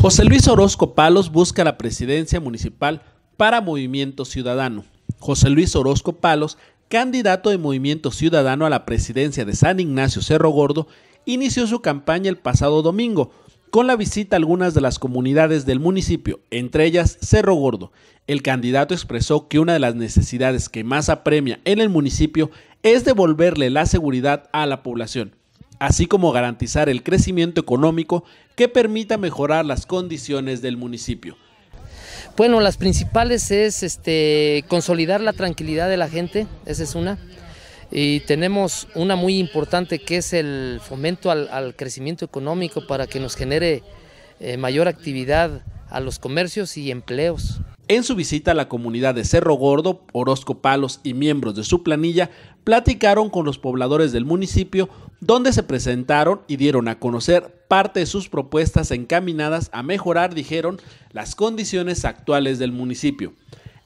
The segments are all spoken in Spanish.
José Luis Orozco Palos busca la presidencia municipal para Movimiento Ciudadano. José Luis Orozco Palos, candidato de Movimiento Ciudadano a la presidencia de San Ignacio Cerro Gordo, inició su campaña el pasado domingo con la visita a algunas de las comunidades del municipio, entre ellas Cerro Gordo. El candidato expresó que una de las necesidades que más apremia en el municipio es devolverle la seguridad a la población así como garantizar el crecimiento económico que permita mejorar las condiciones del municipio. Bueno, las principales es este, consolidar la tranquilidad de la gente, esa es una. Y tenemos una muy importante que es el fomento al, crecimiento económico para que nos genere eh, mayor actividad a los comercios y empleos. En su visita a la comunidad de Cerro Gordo, Orozco Palos y miembros de su planilla platicaron con los pobladores del municipio donde se presentaron y dieron a conocer parte de sus propuestas encaminadas a mejorar, dijeron, las condiciones actuales del municipio.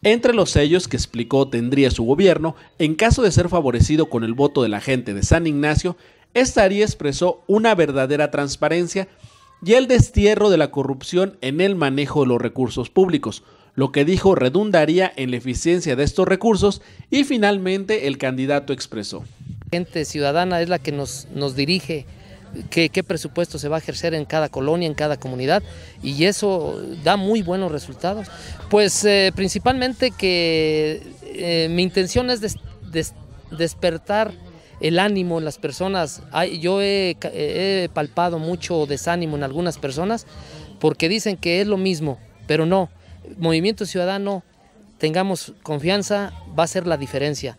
Entre los sellos que explicó tendría su gobierno, en caso de ser favorecido con el voto de la gente de San Ignacio, estaría expresó una verdadera transparencia y el destierro de la corrupción en el manejo de los recursos públicos, lo que dijo redundaría en la eficiencia de estos recursos y finalmente el candidato expresó gente ciudadana es la que nos, nos dirige qué, qué presupuesto se va a ejercer en cada colonia, en cada comunidad, y eso da muy buenos resultados. Pues eh, principalmente que eh, mi intención es despertar el ánimo en las personas. Yo he, palpado mucho desánimo en algunas personas porque dicen que es lo mismo, pero no. Movimiento Ciudadano, tengamos confianza, va a ser la diferencia.